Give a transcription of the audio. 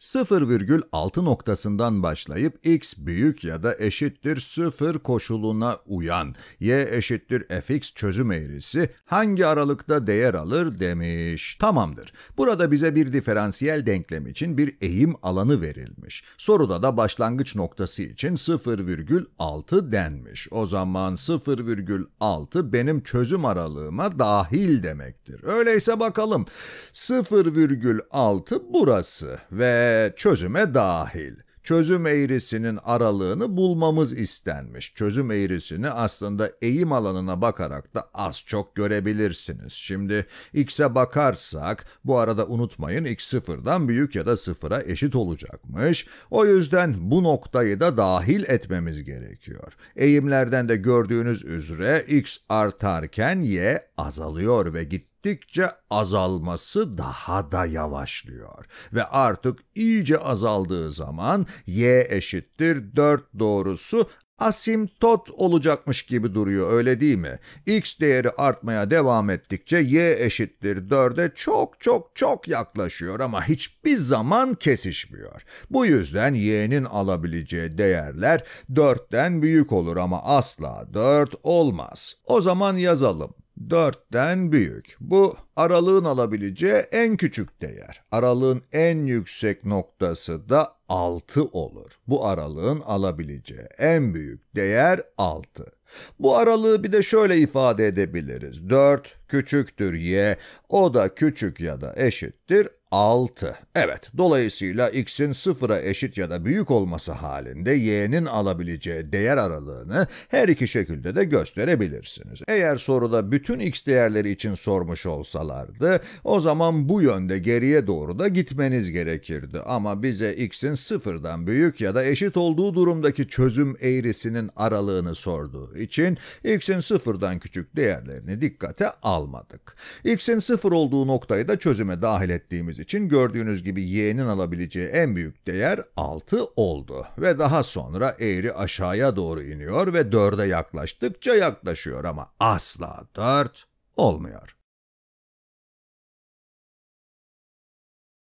0,6 noktasından başlayıp x büyük ya da eşittir 0 koşuluna uyan y eşittir fx çözüm eğrisi hangi aralıkta değer alır demiş. Tamamdır. Burada bize bir diferansiyel denklem için bir eğim alanı verilmiş. Soruda da başlangıç noktası için 0,6 denmiş. O zaman 0,6 benim çözüm aralığıma dahil demektir. Öyleyse bakalım 0,6 burası ve ve çözüme dahil. Çözüm eğrisinin aralığını bulmamız istenmiş. Çözüm eğrisini aslında eğim alanına bakarak da az çok görebilirsiniz. Şimdi x'e bakarsak bu arada unutmayın x sıfırdan büyük ya da sıfıra eşit olacakmış. O yüzden bu noktayı da dahil etmemiz gerekiyor. Eğimlerden de gördüğünüz üzere x artarken y azalıyor ve gitti gittikçe azalması daha da yavaşlıyor ve artık iyice azaldığı zaman y eşittir 4 doğrusu asimtot olacakmış gibi duruyor öyle değil mi? X değeri artmaya devam ettikçe y eşittir 4'e çok çok çok yaklaşıyor ama hiçbir zaman kesişmiyor. Bu yüzden y'nin alabileceği değerler 4'ten büyük olur ama asla 4 olmaz. O zaman yazalım. 4'ten büyük. Bu aralığın alabileceği en küçük değer. Aralığın en yüksek noktası da 6 olur. Bu aralığın alabileceği en büyük değer 6. Bu aralığı bir de şöyle ifade edebiliriz. 4 küçüktür y, o da küçük ya da eşittir 6. Evet, dolayısıyla x'in sıfıra eşit ya da büyük olması halinde y'nin alabileceği değer aralığını her iki şekilde de gösterebilirsiniz. Eğer soruda bütün x değerleri için sormuş olsalardı, o zaman bu yönde geriye doğru da gitmeniz gerekirdi. Ama bize x'in sıfırdan büyük ya da eşit olduğu durumdaki çözüm eğrisinin aralığını sorduğu için x'in sıfırdan küçük değerlerini dikkate almadık. x'in sıfır olduğu noktayı da çözüme dahil ettiğimiz için gördüğünüz gibi y'nin alabileceği en büyük değer 6 oldu ve daha sonra eğri aşağıya doğru iniyor ve 4'e yaklaştıkça yaklaşıyor ama asla 4 olmuyor.